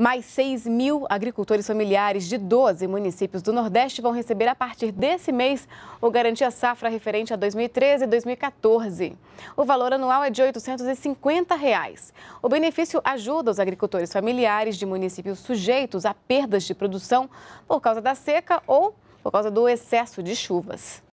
Mais 6 mil agricultores familiares de 12 municípios do Nordeste vão receber a partir desse mês o Garantia Safra referente a 2013 e 2014. O valor anual é de R$ 850. Reais. O benefício ajuda os agricultores familiares de municípios sujeitos a perdas de produção por causa da seca ou por causa do excesso de chuvas.